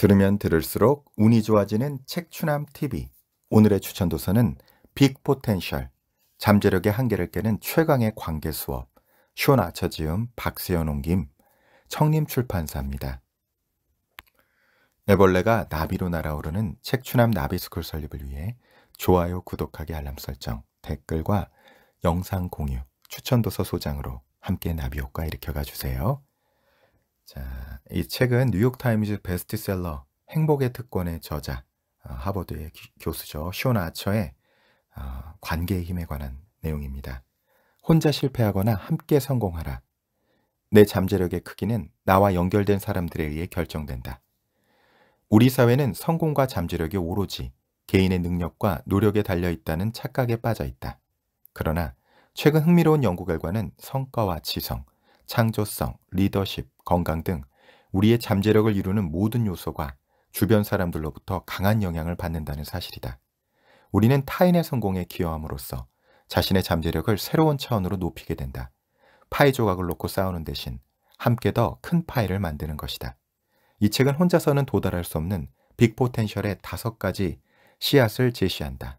들으면 들을수록 운이 좋아지는 책추남 TV. 오늘의 추천 도서는 빅 포텐셜, 잠재력의 한계를 깨는 최강의 관계 수업, 쇼 아처지음 박세현 옹김 청림 출판사입니다. 애벌레가 나비로 날아오르는 책추남 나비스쿨 설립을 위해 좋아요, 구독하기, 알람 설정, 댓글과 영상 공유, 추천 도서 소장으로 함께 나비 효과 일으켜가 주세요. 자, 이 책은 뉴욕타임즈 베스트셀러 행복의 특권의 저자 어, 하버드의 교수죠. 쇼나처의 어, 관계의 힘에 관한 내용입니다. 혼자 실패하거나 함께 성공하라. 내 잠재력의 크기는 나와 연결된 사람들에 의해 결정된다. 우리 사회는 성공과 잠재력이 오로지 개인의 능력과 노력에 달려 있다는 착각에 빠져 있다. 그러나 최근 흥미로운 연구 결과는 성과와 지성, 창조성, 리더십, 건강 등 우리의 잠재력을 이루는 모든 요소가 주변 사람들로부터 강한 영향을 받는다는 사실이다. 우리는 타인의 성공에 기여함으로써 자신의 잠재력을 새로운 차원으로 높이게 된다. 파이 조각을 놓고 싸우는 대신 함께 더 큰 파이를 만드는 것이다. 이 책은 혼자서는 도달할 수 없는 빅 포텐셜의 다섯 가지 씨앗을 제시한다.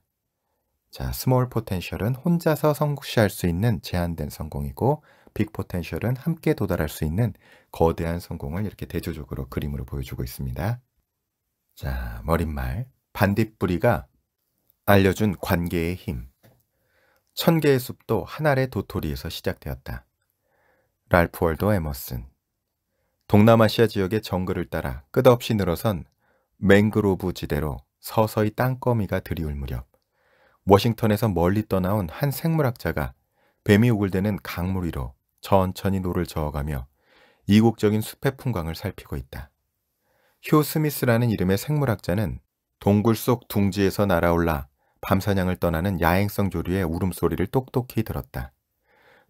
자, 스몰 포텐셜은 혼자서 성취할 수 있는 제한된 성공이고 빅 포텐셜은 함께 도달할 수 있는 거대한 성공을 이렇게 대조적으로 그림으로 보여주고 있습니다. 자, 머릿말. 반딧불이가 알려준 관계의 힘. 천 개의 숲도 한 알의 도토리에서 시작되었다. 랄프 월도 에머슨. 동남아시아 지역의 정글을 따라 끝없이 늘어선 맹그로브 지대로 서서히 땅거미가 들이울 무렵 워싱턴에서 멀리 떠나온 한 생물학자가 뱀이 우글대는 강물 위로 천천히 노를 저어가며 이국적인 숲의 풍광을 살피고 있다. 휴 스미스라는 이름의 생물학자는 동굴 속 둥지에서 날아올라 밤사냥을 떠나는 야행성 조류의 울음소리를 똑똑히 들었다.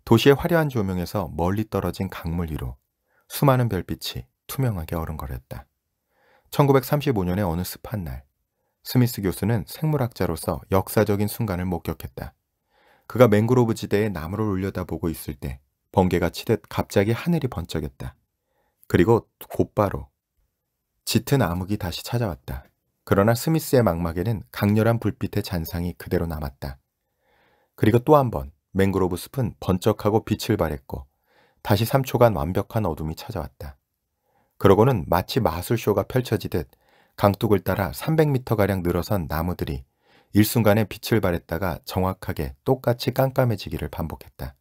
도시의 화려한 조명에서 멀리 떨어진 강물 위로 수많은 별빛이 투명하게 어른거렸다. 1935년의 어느 습한 날, 스미스 교수는 생물학자로서 역사적인 순간을 목격했다. 그가 맹그로브 지대에 나무를 올려다보고 있을 때 번개가 치듯 갑자기 하늘이 번쩍였다. 그리고 곧바로 짙은 암흑이 다시 찾아왔다. 그러나 스미스의 망막에는 강렬한 불빛의 잔상이 그대로 남았다. 그리고 또 한 번 맹그로브 숲은 번쩍하고 빛을 발했고 다시 3초간 완벽한 어둠이 찾아왔다. 그러고는 마치 마술쇼가 펼쳐지듯 강둑을 따라 300m가량 늘어선 나무들이 일순간에 빛을 발했다가 정확하게 똑같이 깜깜해지기를 반복했다.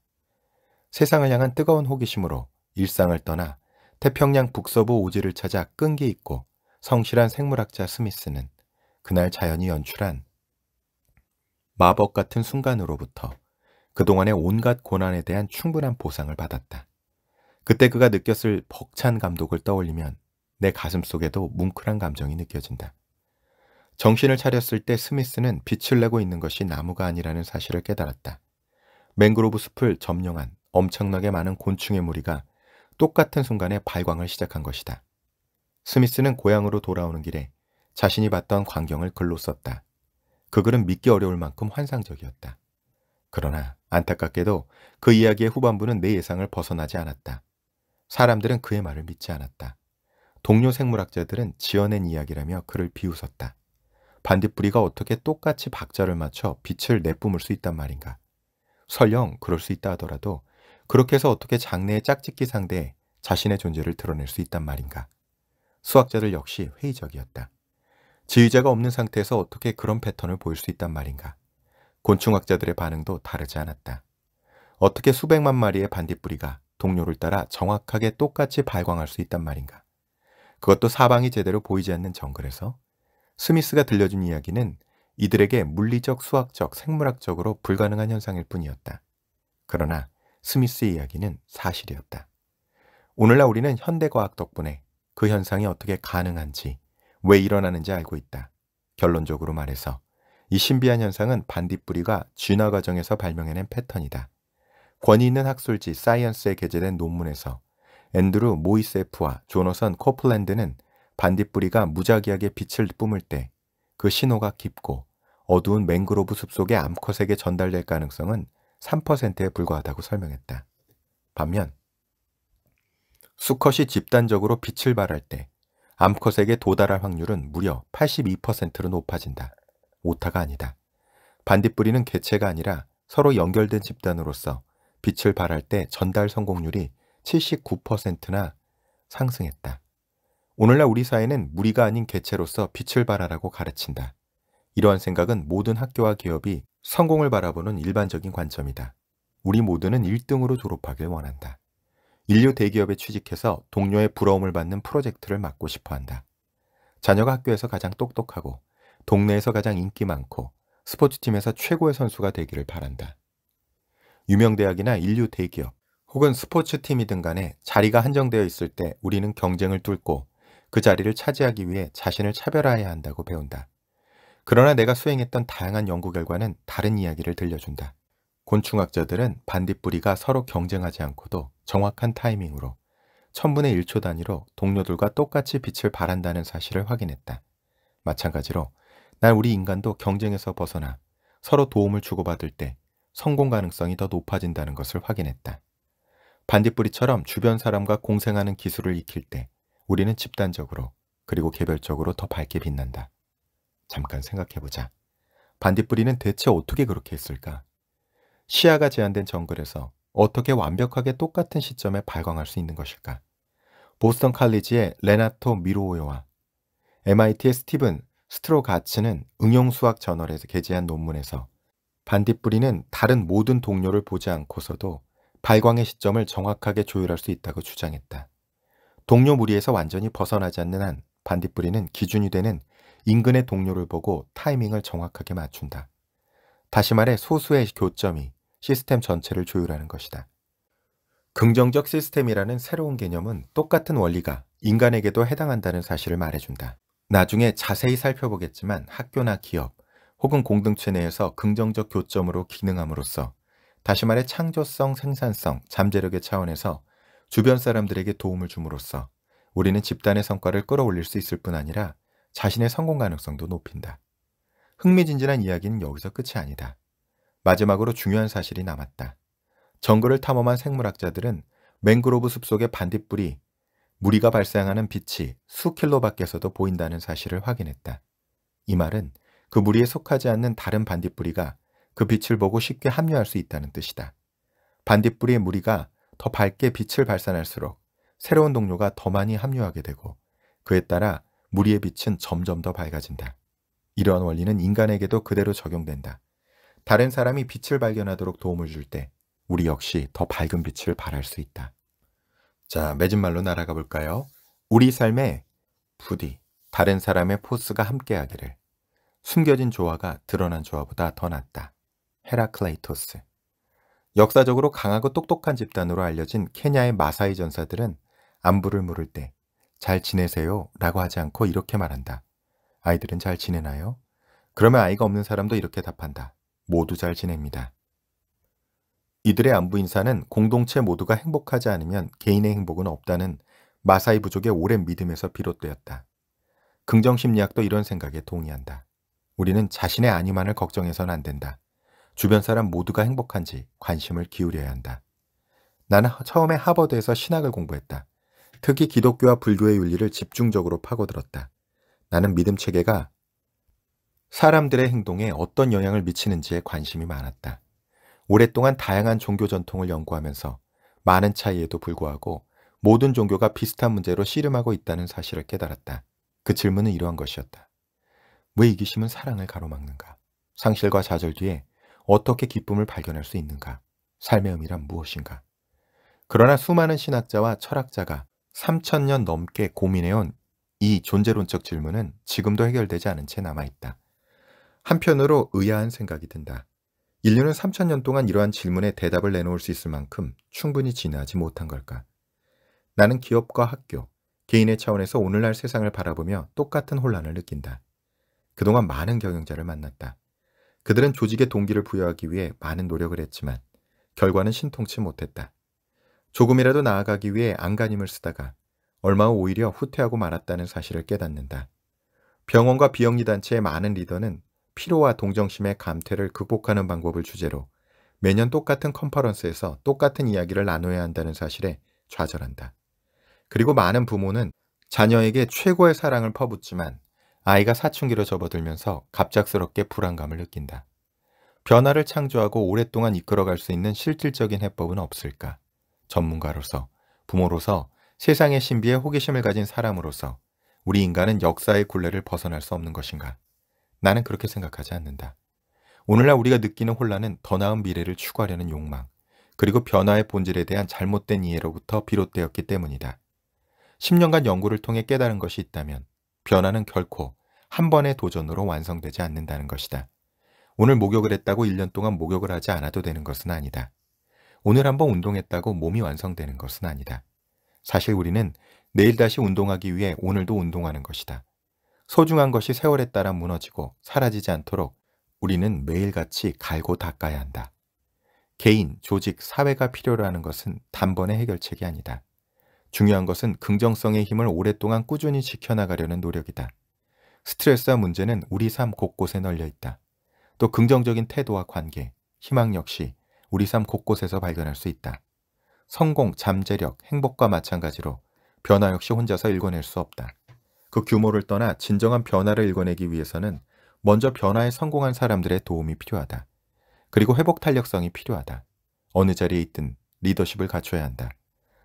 세상을 향한 뜨거운 호기심으로 일상을 떠나 태평양 북서부 오지를 찾아 끈기 있고 성실한 생물학자 스미스는 그날 자연이 연출한 마법 같은 순간으로부터 그동안의 온갖 고난에 대한 충분한 보상을 받았다. 그때 그가 느꼈을 벅찬 감독을 떠올리면 내 가슴 속에도 뭉클한 감정이 느껴진다. 정신을 차렸을 때 스미스는 빛을 내고 있는 것이 나무가 아니라는 사실을 깨달았다. 맹그로브 숲을 점령한 엄청나게 많은 곤충의 무리가 똑같은 순간에 발광을 시작한 것이다. 스미스는 고향으로 돌아오는 길에 자신이 봤던 광경을 글로 썼다. 그 글은 믿기 어려울 만큼 환상적이었다. 그러나 안타깝게도 그 이야기의 후반부는 내 예상을 벗어나지 않았다. 사람들은 그의 말을 믿지 않았다. 동료 생물학자들은 지어낸 이야기라며 그를 비웃었다. 반딧불이가 어떻게 똑같이 박자를 맞춰 빛을 내뿜을 수 있단 말인가. 설령 그럴 수 있다 하더라도 그렇게 해서 어떻게 장래의 짝짓기 상대에 자신의 존재를 드러낼 수 있단 말인가. 수학자들 역시 회의적이었다. 지휘자가 없는 상태에서 어떻게 그런 패턴을 보일 수 있단 말인가. 곤충학자들의 반응도 다르지 않았다. 어떻게 수백만 마리의 반딧불이가 동료를 따라 정확하게 똑같이 발광할 수 있단 말인가. 그것도 사방이 제대로 보이지 않는 정글에서 스미스가 들려준 이야기는 이들에게 물리적, 수학적, 생물학적으로 불가능한 현상일 뿐이었다. 그러나 스미스의 이야기는 사실이었다. 오늘날 우리는 현대과학 덕분에 그 현상이 어떻게 가능한지, 왜 일어나는지 알고 있다. 결론적으로 말해서 이 신비한 현상은 반딧불이가 진화 과정에서 발명해낸 패턴이다. 권위 있는 학술지 사이언스에 게재된 논문에서 앤드루 모이세프와 조너선 코플랜드는 반딧불이가 무작위하게 빛을 뿜을 때 그 신호가 깊고 어두운 맹그로브 숲속의 암컷에게 전달될 가능성은 3%에 불과하다고 설명했다. 반면 수컷이 집단적으로 빛을 발할 때 암컷에게 도달할 확률은 무려 82%로 높아진다. 오타가 아니다. 반딧불이는 개체가 아니라 서로 연결된 집단으로서 빛을 발할 때 전달 성공률이 79%나 상승했다. 오늘날 우리 사회는 무리가 아닌 개체로서 빛을 발하라고 가르친다. 이러한 생각은 모든 학교와 기업이 성공을 바라보는 일반적인 관점이다. 우리 모두는 1등으로 졸업하길 원한다. 인류 대기업에 취직해서 동료의 부러움을 받는 프로젝트를 맡고 싶어 한다. 자녀가 학교에서 가장 똑똑하고 동네에서 가장 인기 많고 스포츠팀에서 최고의 선수가 되기를 바란다. 유명 대학이나 인류 대기업 혹은 스포츠팀이든 간에 자리가 한정되어 있을 때 우리는 경쟁을 뚫고 그 자리를 차지하기 위해 자신을 차별화해야 한다고 배운다. 그러나 내가 수행했던 다양한 연구 결과는 다른 이야기를 들려준다. 곤충학자들은 반딧불이가 서로 경쟁하지 않고도 정확한 타이밍으로 천분의 1초 단위로 동료들과 똑같이 빛을 발한다는 사실을 확인했다. 마찬가지로 난 우리 인간도 경쟁에서 벗어나 서로 도움을 주고받을 때 성공 가능성이 더 높아진다는 것을 확인했다. 반딧불이처럼 주변 사람과 공생하는 기술을 익힐 때 우리는 집단적으로 그리고 개별적으로 더 밝게 빛난다. 잠깐 생각해보자. 반딧불이는 대체 어떻게 그렇게 했을까? 시야가 제한된 정글에서 어떻게 완벽하게 똑같은 시점에 발광할 수 있는 것일까? 보스턴 칼리지의 레나토 미로오요와 MIT의 스티븐 스트로가츠는 응용수학 저널에서 게재한 논문에서 반딧불이는 다른 모든 동료를 보지 않고서도 발광의 시점을 정확하게 조율할 수 있다고 주장했다. 동료 무리에서 완전히 벗어나지 않는 한 반딧불이는 기준이 되는 인근의 동료를 보고 타이밍을 정확하게 맞춘다. 다시 말해 소수의 교점이 시스템 전체를 조율하는 것이다. 긍정적 시스템이라는 새로운 개념은 똑같은 원리가 인간에게도 해당한다는 사실을 말해준다. 나중에 자세히 살펴보겠지만 학교나 기업 혹은 공동체 내에서 긍정적 교점으로 기능함으로써 다시 말해 창조성, 생산성, 잠재력의 차원에서 주변 사람들에게 도움을 줌으로써 우리는 집단의 성과를 끌어올릴 수 있을 뿐 아니라 자신의 성공 가능성도 높인다. 흥미진진한 이야기는 여기서 끝이 아니다. 마지막으로 중요한 사실이 남았다. 정글을 탐험한 생물학자들은 맹그로브 숲속의 반딧불이 무리가 발생하는 빛이 수킬로 밖에서도 보인다는 사실을 확인했다. 이 말은 그 무리에 속하지 않는 다른 반딧불이가 그 빛을 보고 쉽게 합류할 수 있다는 뜻이다. 반딧불이의 무리가 더 밝게 빛을 발산할수록 새로운 동료가 더 많이 합류하게 되고 그에 따라 무리의 빛은 점점 더 밝아진다. 이러한 원리는 인간에게도 그대로 적용된다. 다른 사람이 빛을 발견하도록 도움을 줄 때 우리 역시 더 밝은 빛을 발할 수 있다. 자, 맺은말로 날아가 볼까요? 우리 삶에 부디 다른 사람의 포스가 함께하기를 숨겨진 조화가 드러난 조화보다 더 낫다. 헤라클레이토스 역사적으로 강하고 똑똑한 집단으로 알려진 케냐의 마사이 전사들은 안부를 물을 때잘 지내세요 라고 하지 않고 이렇게 말한다. 아이들은 잘 지내나요? 그러면 아이가 없는 사람도 이렇게 답한다. 모두 잘 지냅니다. 이들의 안부 인사는 공동체 모두가 행복하지 않으면 개인의 행복은 없다는 마사이 부족의 오랜 믿음에서 비롯되었다. 긍정심리학도 이런 생각에 동의한다. 우리는 자신의 아니만을 걱정해서는 안 된다. 주변 사람 모두가 행복한지 관심을 기울여야 한다. 나는 처음에 하버드에서 신학을 공부했다. 특히 기독교와 불교의 윤리를 집중적으로 파고들었다. 나는 믿음 체계가 사람들의 행동에 어떤 영향을 미치는지에 관심이 많았다. 오랫동안 다양한 종교 전통을 연구하면서 많은 차이에도 불구하고 모든 종교가 비슷한 문제로 씨름하고 있다는 사실을 깨달았다. 그 질문은 이러한 것이었다. 왜 이기심은 사랑을 가로막는가? 상실과 좌절 뒤에 어떻게 기쁨을 발견할 수 있는가? 삶의 의미란 무엇인가? 그러나 수많은 신학자와 철학자가 3천년 넘게 고민해온 이 존재론적 질문은 지금도 해결되지 않은 채 남아있다. 한편으로 의아한 생각이 든다. 인류는 3천년 동안 이러한 질문에 대답을 내놓을 수 있을 만큼 충분히 진화하지 못한 걸까? 나는 기업과 학교, 개인의 차원에서 오늘날 세상을 바라보며 똑같은 혼란을 느낀다. 그동안 많은 경영자를 만났다. 그들은 조직의 동기를 부여하기 위해 많은 노력을 했지만 결과는 신통치 못했다. 조금이라도 나아가기 위해 안간힘을 쓰다가 얼마 후 오히려 후퇴하고 말았다는 사실을 깨닫는다. 병원과 비영리단체의 많은 리더는 피로와 동정심의 감퇴를 극복하는 방법을 주제로 매년 똑같은 컨퍼런스에서 똑같은 이야기를 나눠야 한다는 사실에 좌절한다. 그리고 많은 부모는 자녀에게 최고의 사랑을 퍼붓지만 아이가 사춘기로 접어들면서 갑작스럽게 불안감을 느낀다. 변화를 창조하고 오랫동안 이끌어갈 수 있는 실질적인 해법은 없을까? 전문가로서, 부모로서, 세상의 신비에 호기심을 가진 사람으로서 우리 인간은 역사의 굴레를 벗어날 수 없는 것인가? 나는 그렇게 생각하지 않는다. 오늘날 우리가 느끼는 혼란은 더 나은 미래를 추구하려는 욕망, 그리고 변화의 본질에 대한 잘못된 이해로부터 비롯되었기 때문이다. 10년간 연구를 통해 깨달은 것이 있다면 변화는 결코 한 번의 도전으로 완성되지 않는다는 것이다. 오늘 목욕을 했다고 1년 동안 목욕을 하지 않아도 되는 것은 아니다. 오늘 한번 운동했다고 몸이 완성되는 것은 아니다. 사실 우리는 내일 다시 운동하기 위해 오늘도 운동하는 것이다. 소중한 것이 세월에 따라 무너지고 사라지지 않도록 우리는 매일같이 갈고 닦아야 한다. 개인, 조직, 사회가 필요로 하는 것은 단번에 해결책이 아니다. 중요한 것은 긍정성의 힘을 오랫동안 꾸준히 지켜나가려는 노력이다. 스트레스와 문제는 우리 삶 곳곳에 널려 있다. 또 긍정적인 태도와 관계, 희망 역시 우리 삶 곳곳에서 발견할 수 있다. 성공, 잠재력, 행복과 마찬가지로 변화 역시 혼자서 읽어낼수 없다. 그 규모를 떠나 진정한 변화를 읽어내기 위해서는 먼저 변화에 성공한 사람들의 도움이 필요하다. 그리고 회복 탄력성이 필요하다. 어느 자리에 있든 리더십을 갖춰야 한다.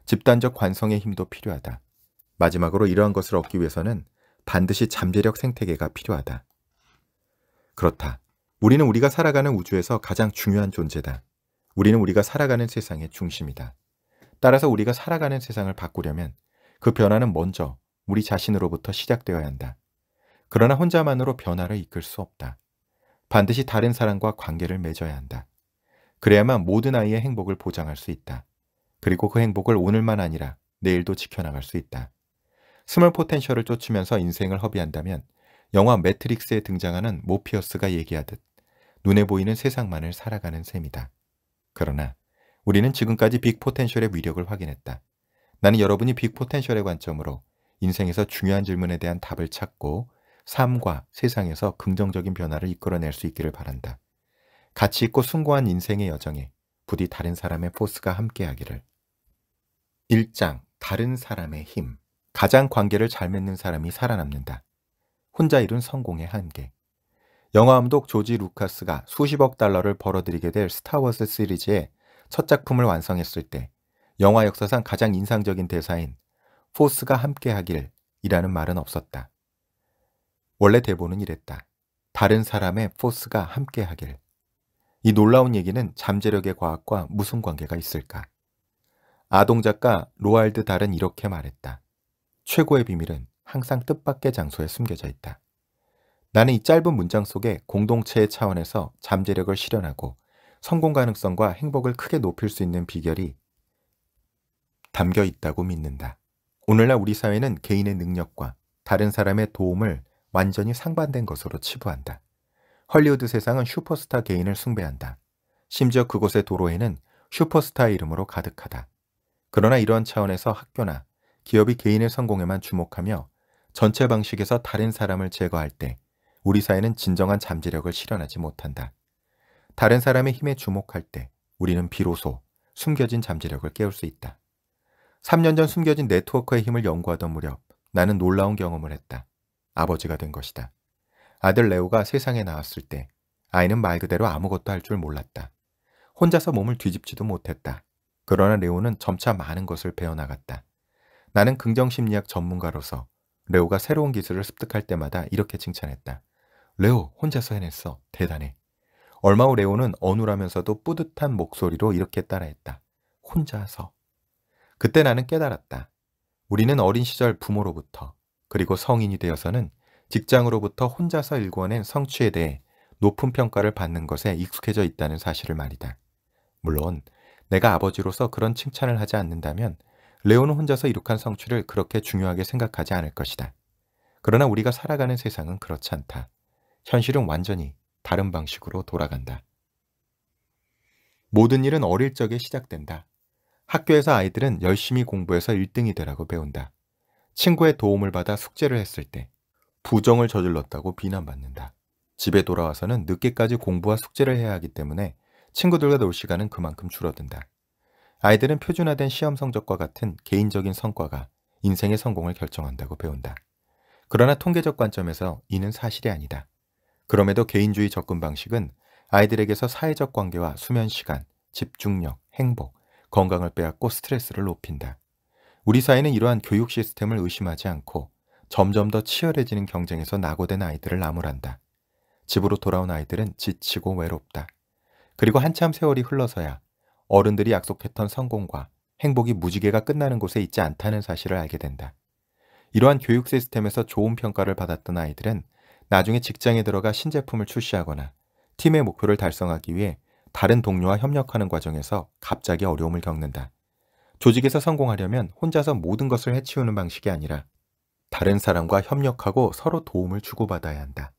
집단적 관성의 힘도 필요하다. 마지막으로 이러한 것을 얻기 위해서는 반드시 잠재력 생태계가 필요하다. 그렇다. 우리는 우리가 살아가는 우주에서 가장 중요한 존재다. 우리는 우리가 살아가는 세상의 중심이다. 따라서 우리가 살아가는 세상을 바꾸려면 그 변화는 먼저 우리 자신으로부터 시작되어야 한다. 그러나 혼자만으로 변화를 이끌 수 없다. 반드시 다른 사람과 관계를 맺어야 한다. 그래야만 모든 아이의 행복을 보장할 수 있다. 그리고 그 행복을 오늘만 아니라 내일도 지켜나갈 수 있다. 스몰 포텐셜을 쫓으면서 인생을 허비한다면 영화 매트릭스에 등장하는 모피어스가 얘기하듯 눈에 보이는 세상만을 살아가는 셈이다. 그러나 우리는 지금까지 빅 포텐셜의 위력을 확인했다. 나는 여러분이 빅 포텐셜의 관점으로 인생에서 중요한 질문에 대한 답을 찾고 삶과 세상에서 긍정적인 변화를 이끌어낼 수 있기를 바란다. 가치 있고 숭고한 인생의 여정에 부디 다른 사람의 포스가 함께하기를. 1장 다른 사람의 힘 가장 관계를 잘 맺는 사람이 살아남는다. 혼자 이룬 성공의 한계 영화 감독 조지 루카스가 수십억 달러를 벌어들이게 될 스타워즈 시리즈의 첫 작품을 완성했을 때 영화 역사상 가장 인상적인 대사인 포스가 함께하길 이라는 말은 없었다. 원래 대본은 이랬다. 다른 사람의 포스가 함께하길. 이 놀라운 얘기는 잠재력의 과학과 무슨 관계가 있을까? 아동 작가 로알드 달은 이렇게 말했다. 최고의 비밀은 항상 뜻밖의 장소에 숨겨져 있다. 나는 이 짧은 문장 속에 공동체의 차원에서 잠재력을 실현하고 성공 가능성과 행복을 크게 높일 수 있는 비결이 담겨 있다고 믿는다. 오늘날 우리 사회는 개인의 능력과 다른 사람의 도움을 완전히 상반된 것으로 치부한다. 헐리우드 세상은 슈퍼스타 개인을 숭배한다. 심지어 그곳의 도로에는 슈퍼스타 의 이름으로 가득하다. 그러나 이러한 차원에서 학교나 기업이 개인의 성공에만 주목하며 전체 방식에서 다른 사람을 제거할 때 우리 사회는 진정한 잠재력을 실현하지 못한다. 다른 사람의 힘에 주목할 때 우리는 비로소 숨겨진 잠재력을 깨울 수 있다. 3년 전 숨겨진 네트워크의 힘을 연구하던 무렵 나는 놀라운 경험을 했다. 아버지가 된 것이다. 아들 레오가 세상에 나왔을 때 아이는 말 그대로 아무것도 할 줄 몰랐다. 혼자서 몸을 뒤집지도 못했다. 그러나 레오는 점차 많은 것을 배워나갔다. 나는 긍정심리학 전문가로서 레오가 새로운 기술을 습득할 때마다 이렇게 칭찬했다. 레오 혼자서 해냈어. 대단해. 얼마 후 레오는 어눌하면서도 뿌듯한 목소리로 이렇게 따라했다. 혼자서. 그때 나는 깨달았다. 우리는 어린 시절 부모로부터 그리고 성인이 되어서는 직장으로부터 혼자서 일궈낸 성취에 대해 높은 평가를 받는 것에 익숙해져 있다는 사실을 말이다. 물론 내가 아버지로서 그런 칭찬을 하지 않는다면 레오는 혼자서 이룩한 성취를 그렇게 중요하게 생각하지 않을 것이다. 그러나 우리가 살아가는 세상은 그렇지 않다. 현실은 완전히 다른 방식으로 돌아간다. 모든 일은 어릴 적에 시작된다. 학교에서 아이들은 열심히 공부해서 1등이 되라고 배운다. 친구의 도움을 받아 숙제를 했을 때 부정을 저질렀다고 비난받는다. 집에 돌아와서는 늦게까지 공부와 숙제를 해야 하기 때문에 친구들과 놀 시간은 그만큼 줄어든다. 아이들은 표준화된 시험 성적과 같은 개인적인 성과가 인생의 성공을 결정한다고 배운다. 그러나 통계적 관점에서 이는 사실이 아니다. 그럼에도 개인주의 접근 방식은 아이들에게서 사회적 관계와 수면 시간, 집중력, 행복, 건강을 빼앗고 스트레스를 높인다. 우리 사회는 이러한 교육 시스템을 의심하지 않고 점점 더 치열해지는 경쟁에서 낙오된 아이들을 나무란다. 집으로 돌아온 아이들은 지치고 외롭다. 그리고 한참 세월이 흘러서야 어른들이 약속했던 성공과 행복이 무지개가 끝나는 곳에 있지 않다는 사실을 알게 된다. 이러한 교육 시스템에서 좋은 평가를 받았던 아이들은 나중에 직장에 들어가 신제품을 출시하거나 팀의 목표를 달성하기 위해 다른 동료와 협력하는 과정에서 갑자기 어려움을 겪는다. 조직에서 성공하려면 혼자서 모든 것을 해치우는 방식이 아니라 다른 사람과 협력하고 서로 도움을 주고받아야 한다.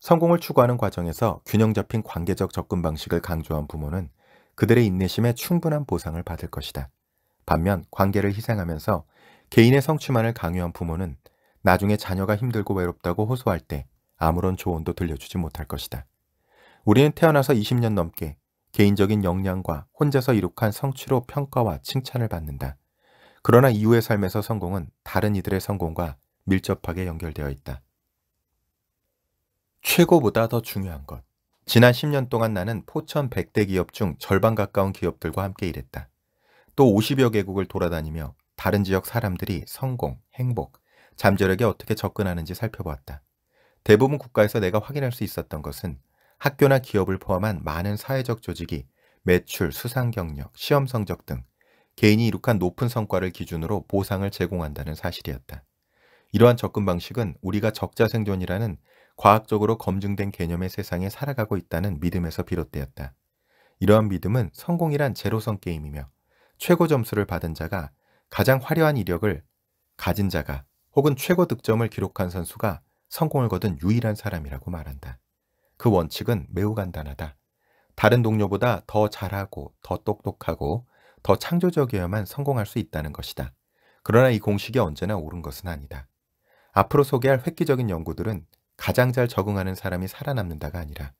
성공을 추구하는 과정에서 균형 잡힌 관계적 접근 방식을 강조한 부모는 그들의 인내심에 충분한 보상을 받을 것이다. 반면 관계를 희생하면서 개인의 성취만을 강요한 부모는 나중에 자녀가 힘들고 외롭다고 호소할 때 아무런 조언도 들려주지 못할 것이다. 우리는 태어나서 20년 넘게 개인적인 역량과 혼자서 이룩한 성취로 평가와 칭찬을 받는다. 그러나 이후의 삶에서 성공은 다른 이들의 성공과 밀접하게 연결되어 있다. 최고보다 더 중요한 것. 지난 10년 동안 나는 포천 100대 기업 중 절반 가까운 기업들과 함께 일했다. 또 50여 개국을 돌아다니며 다른 지역 사람들이 성공, 행복, 잠재력에 어떻게 접근하는지 살펴보았다. 대부분 국가에서 내가 확인할 수 있었던 것은 학교나 기업을 포함한 많은 사회적 조직이 매출, 수상 경력, 시험 성적 등 개인이 이룩한 높은 성과를 기준으로 보상을 제공한다는 사실이었다. 이러한 접근 방식은 우리가 적자 생존이라는 과학적으로 검증된 개념의 세상에 살아가고 있다는 믿음에서 비롯되었다. 이러한 믿음은 성공이란 제로성 게임이며 최고 점수를 받은 자가 가장 화려한 이력을 가진 자가 혹은 최고 득점을 기록한 선수가 성공을 거둔 유일한 사람이라고 말한다. 그 원칙은 매우 간단하다. 다른 동료보다 더 잘하고 더 똑똑하고 더 창조적이어야만 성공할 수 있다는 것이다. 그러나 이 공식이 언제나 옳은 것은 아니다. 앞으로 소개할 획기적인 연구들은 가장 잘 적응하는 사람이 살아남는다가 아니라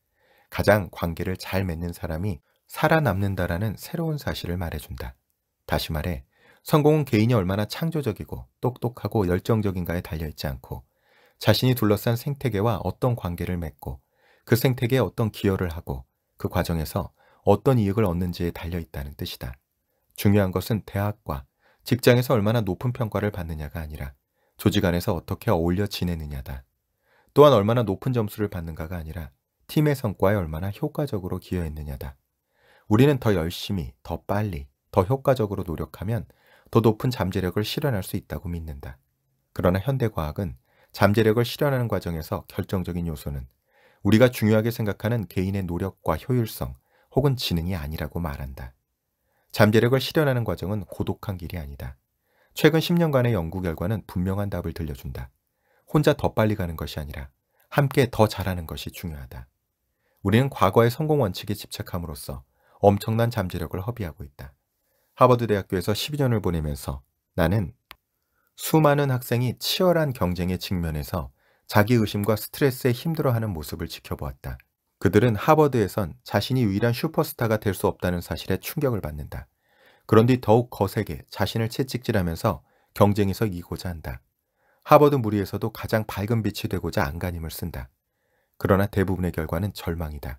가장 관계를 잘 맺는 사람이 살아남는다라는 새로운 사실을 말해준다. 다시 말해, 성공은 개인이 얼마나 창조적이고 똑똑하고 열정적인가에 달려있지 않고 자신이 둘러싼 생태계와 어떤 관계를 맺고 그 생태계에 어떤 기여를 하고 그 과정에서 어떤 이익을 얻는지에 달려 있다는 뜻이다. 중요한 것은 대학과 직장에서 얼마나 높은 평가를 받느냐가 아니라 조직 안에서 어떻게 어울려 지내느냐다. 또한 얼마나 높은 점수를 받는가가 아니라 팀의 성과에 얼마나 효과적으로 기여했느냐다. 우리는 더 열심히, 더 빨리, 더 효과적으로 노력하면 더 높은 잠재력을 실현할 수 있다고 믿는다. 그러나 현대과학은 잠재력을 실현하는 과정에서 결정적인 요소는 우리가 중요하게 생각하는 개인의 노력과 효율성 혹은 지능이 아니라고 말한다. 잠재력을 실현하는 과정은 고독한 길이 아니다. 최근 10년간의 연구 결과는 분명한 답을 들려준다. 혼자 더 빨리 가는 것이 아니라 함께 더 잘하는 것이 중요하다. 우리는 과거의 성공 원칙에 집착함으로써 엄청난 잠재력을 허비하고 있다. 하버드 대학교에서 12년을 보내면서 나는 수많은 학생이 치열한 경쟁의직면에서 자기 의심과 스트레스에 힘들어하는 모습을 지켜보았다. 그들은 하버드에선 자신이 유일한 슈퍼스타가 될 수 없다는 사실에 충격을 받는다. 그런 뒤 더욱 거세게 자신을 채찍질하면서 경쟁에서 이고자 한다. 하버드 무리에서도 가장 밝은 빛이 되고자 안간힘을 쓴다. 그러나 대부분의 결과는 절망이다.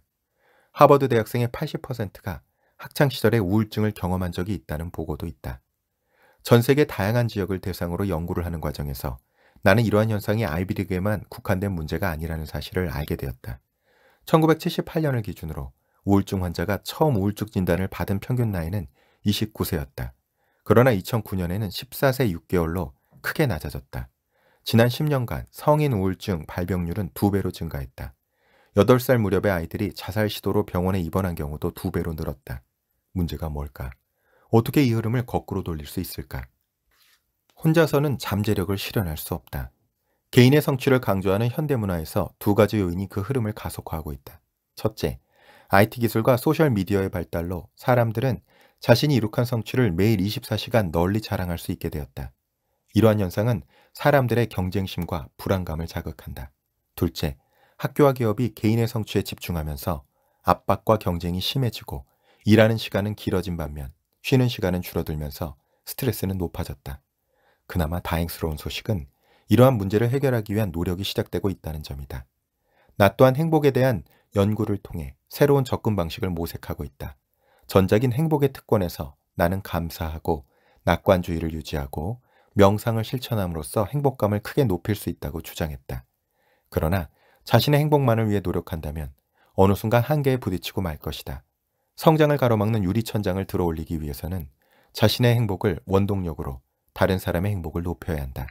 하버드 대학생의 80%가 학창시절에 우울증을 경험한 적이 있다는 보고도 있다. 전 세계 다양한 지역을 대상으로 연구를 하는 과정에서 나는 이러한 현상이 아이비리그에만 국한된 문제가 아니라는 사실을 알게 되었다. 1978년을 기준으로 우울증 환자가 처음 우울증 진단을 받은 평균 나이는 29세였다. 그러나 2009년에는 14세 6개월로 크게 낮아졌다. 지난 10년간 성인 우울증 발병률은 두배로 증가했다. 8살 무렵의 아이들이 자살 시도로 병원에 입원한 경우도 두배로 늘었다. 문제가 뭘까? 어떻게 이 흐름을 거꾸로 돌릴 수 있을까? 혼자서는 잠재력을 실현할 수 없다. 개인의 성취를 강조하는 현대문화에서 두 가지 요인이 그 흐름을 가속화하고 있다. 첫째, IT 기술과 소셜미디어의 발달로 사람들은 자신이 이룩한 성취를 매일 24시간 널리 자랑할 수 있게 되었다. 이러한 현상은 사람들의 경쟁심과 불안감을 자극한다. 둘째, 학교와 기업이 개인의 성취에 집중하면서 압박과 경쟁이 심해지고 일하는 시간은 길어진 반면 쉬는 시간은 줄어들면서 스트레스는 높아졌다. 그나마 다행스러운 소식은 이러한 문제를 해결하기 위한 노력이 시작되고 있다는 점이다. 나 또한 행복에 대한 연구를 통해 새로운 접근 방식을 모색하고 있다. 전작인 행복의 특권에서 나는 감사하고 낙관주의를 유지하고 명상을 실천함으로써 행복감을 크게 높일 수 있다고 주장했다. 그러나 자신의 행복만을 위해 노력한다면 어느 순간 한계에 부딪히고 말 것이다. 성장을 가로막는 유리천장을 들어올리기 위해서는 자신의 행복을 원동력으로 다른 사람의 행복을 높여야 한다.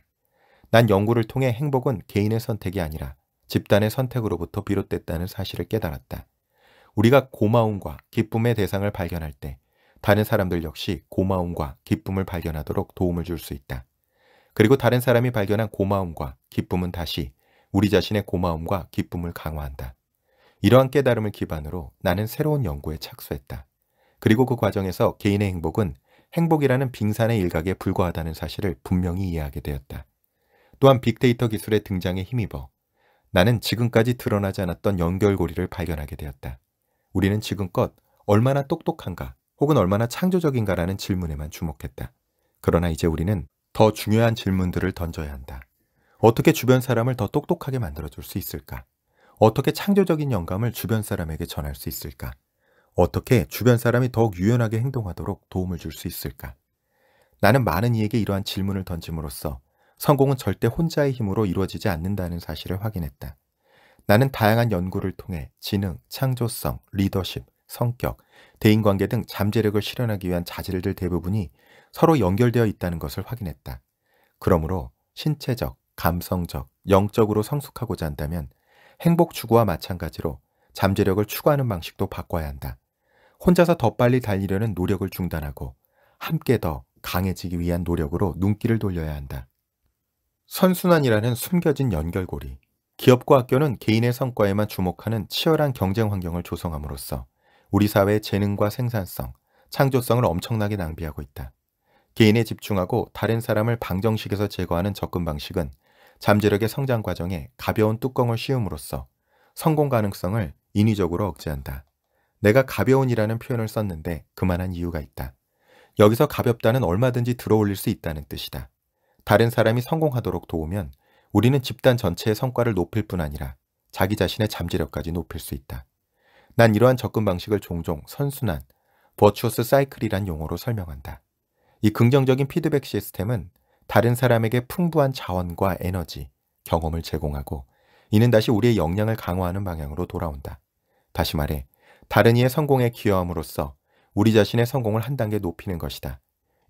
난 연구를 통해 행복은 개인의 선택이 아니라 집단의 선택으로부터 비롯됐다는 사실을 깨달았다. 우리가 고마움과 기쁨의 대상을 발견할 때 다른 사람들 역시 고마움과 기쁨을 발견하도록 도움을 줄 수 있다. 그리고 다른 사람이 발견한 고마움과 기쁨은 다시 우리 자신의 고마움과 기쁨을 강화한다. 이러한 깨달음을 기반으로 나는 새로운 연구에 착수했다. 그리고 그 과정에서 개인의 행복은 행복이라는 빙산의 일각에 불과하다는 사실을 분명히 이해하게 되었다. 또한 빅데이터 기술의 등장에 힘입어 나는 지금까지 드러나지 않았던 연결고리를 발견하게 되었다. 우리는 지금껏 얼마나 똑똑한가 혹은 얼마나 창조적인가라는 질문에만 주목했다. 그러나 이제 우리는 더 중요한 질문들을 던져야 한다. 어떻게 주변 사람을 더 똑똑하게 만들어줄 수 있을까? 어떻게 창조적인 영감을 주변 사람에게 전할 수 있을까? 어떻게 주변 사람이 더욱 유연하게 행동하도록 도움을 줄 수 있을까? 나는 많은 이에게 이러한 질문을 던짐으로써 성공은 절대 혼자의 힘으로 이루어지지 않는다는 사실을 확인했다. 나는 다양한 연구를 통해 지능, 창조성, 리더십, 성격, 대인관계 등 잠재력을 실현하기 위한 자질들 대부분이 서로 연결되어 있다는 것을 확인했다. 그러므로 신체적, 감성적, 영적으로 성숙하고자 한다면 행복 추구와 마찬가지로 잠재력을 추구하는 방식도 바꿔야 한다. 혼자서 더 빨리 달리려는 노력을 중단하고 함께 더 강해지기 위한 노력으로 눈길을 돌려야 한다. 선순환이라는 숨겨진 연결고리. 기업과 학교는 개인의 성과에만 주목하는 치열한 경쟁 환경을 조성함으로써 우리 사회의 재능과 생산성, 창조성을 엄청나게 낭비하고 있다. 개인에 집중하고 다른 사람을 방정식에서 제거하는 접근 방식은 잠재력의 성장 과정에 가벼운 뚜껑을 씌움으로써 성공 가능성을 인위적으로 억제한다. 내가 가벼운이라는 표현을 썼는데 그만한 이유가 있다. 여기서 가볍다는 얼마든지 들어올릴 수 있다는 뜻이다. 다른 사람이 성공하도록 도우면 우리는 집단 전체의 성과를 높일 뿐 아니라 자기 자신의 잠재력까지 높일 수 있다. 난 이러한 접근 방식을 종종 선순환, 버추어스 사이클이란 용어로 설명한다. 이 긍정적인 피드백 시스템은 다른 사람에게 풍부한 자원과 에너지, 경험을 제공하고 이는 다시 우리의 역량을 강화하는 방향으로 돌아온다. 다시 말해, 다른 이의 성공에 기여함으로써 우리 자신의 성공을 한 단계 높이는 것이다.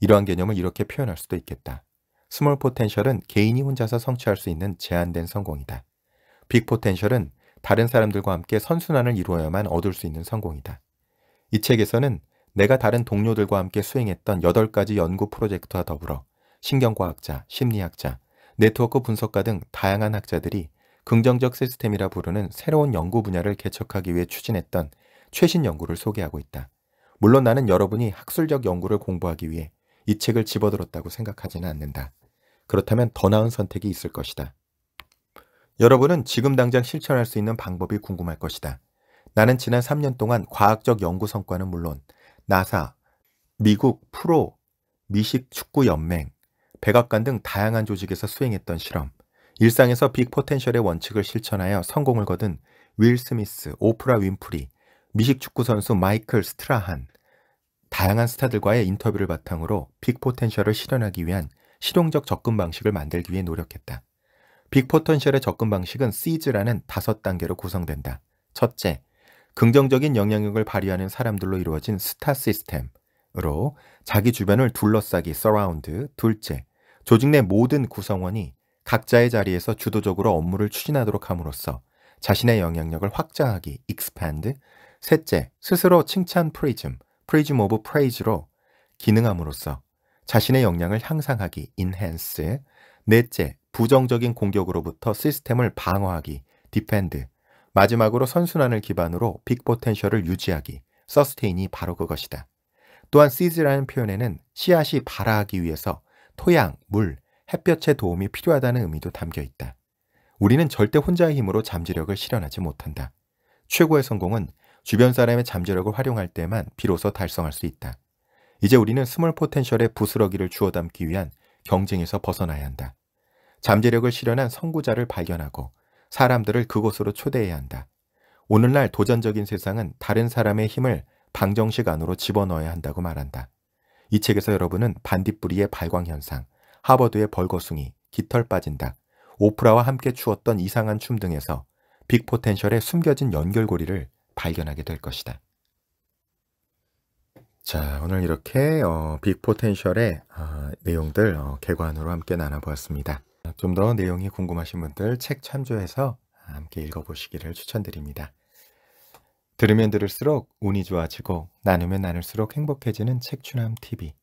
이러한 개념을 이렇게 표현할 수도 있겠다. 스몰 포텐셜은 개인이 혼자서 성취할 수 있는 제한된 성공이다. 빅 포텐셜은 다른 사람들과 함께 선순환을 이루어야만 얻을 수 있는 성공이다. 이 책에서는 내가 다른 동료들과 함께 수행했던 8가지 연구 프로젝트와 더불어 신경과학자, 심리학자, 네트워크 분석가 등 다양한 학자들이 긍정적 시스템이라 부르는 새로운 연구 분야를 개척하기 위해 추진했던 최신 연구를 소개하고 있다. 물론 나는 여러분이 학술적 연구를 공부하기 위해 이 책을 집어들었다고 생각하지는 않는다. 그렇다면 더 나은 선택이 있을 것이다. 여러분은 지금 당장 실천할 수 있는 방법이 궁금할 것이다. 나는 지난 3년 동안 과학적 연구 성과는 물론 나사, 미국 프로, 미식 축구연맹, 백악관 등 다양한 조직에서 수행했던 실험, 일상에서 빅 포텐셜의 원칙을 실천하여 성공을 거둔 윌 스미스, 오프라 윈프리, 미식축구 선수 마이클 스트라한, 다양한 스타들과의 인터뷰를 바탕으로 빅 포텐셜을 실현하기 위한 실용적 접근 방식을 만들기 위해 노력했다. 빅 포텐셜의 접근 방식은 시즈라는 다섯 단계로 구성된다. 첫째, 긍정적인 영향력을 발휘하는 사람들로 이루어진 스타 시스템으로 자기 주변을 둘러싸기 서라운드, 둘째, 조직 내 모든 구성원이 각자의 자리에서 주도적으로 업무를 추진하도록 함으로써 자신의 영향력을 확장하기 expand, 셋째, 스스로 칭찬 프리즘, 프리즘 오브 프레이즈로 기능함으로써 자신의 역량을 향상하기 enhance, 넷째, 부정적인 공격으로부터 시스템을 방어하기 defend, 마지막으로 선순환을 기반으로 빅 포텐셜을 유지하기 서스테인이 바로 그것이다. 또한 seeds라는 표현에는 씨앗이 발아하기 위해서 토양, 물, 햇볕의 도움이 필요하다는 의미도 담겨 있다. 우리는 절대 혼자의 힘으로 잠재력을 실현하지 못한다. 최고의 성공은 주변 사람의 잠재력을 활용할 때만 비로소 달성할 수 있다. 이제 우리는 스몰 포텐셜의 부스러기를 주워 담기 위한 경쟁에서 벗어나야 한다. 잠재력을 실현한 선구자를 발견하고 사람들을 그곳으로 초대해야 한다. 오늘날 도전적인 세상은 다른 사람의 힘을 방정식 안으로 집어넣어야 한다고 말한다. 이 책에서 여러분은 반딧불이의 발광현상, 하버드의 벌거숭이, 깃털 빠진다, 오프라와 함께 추었던 이상한 춤 등에서 빅포텐셜의 숨겨진 연결고리를 발견하게 될 것이다. 자, 오늘 이렇게 어, 빅포텐셜의 어, 내용들 어, 개관으로 함께 나눠보았습니다. 좀 더 내용이 궁금하신 분들 책 참조해서 함께 읽어보시기를 추천드립니다. 들으면 들을수록 운이 좋아지고 나누면 나눌수록 행복해지는 책추남 TV.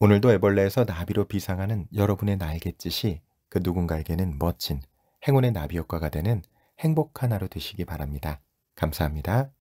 오늘도 애벌레에서 나비로 비상하는 여러분의 날갯짓이 그 누군가에게는 멋진 행운의 나비 효과가 되는 행복한 하루 되시기 바랍니다. 감사합니다.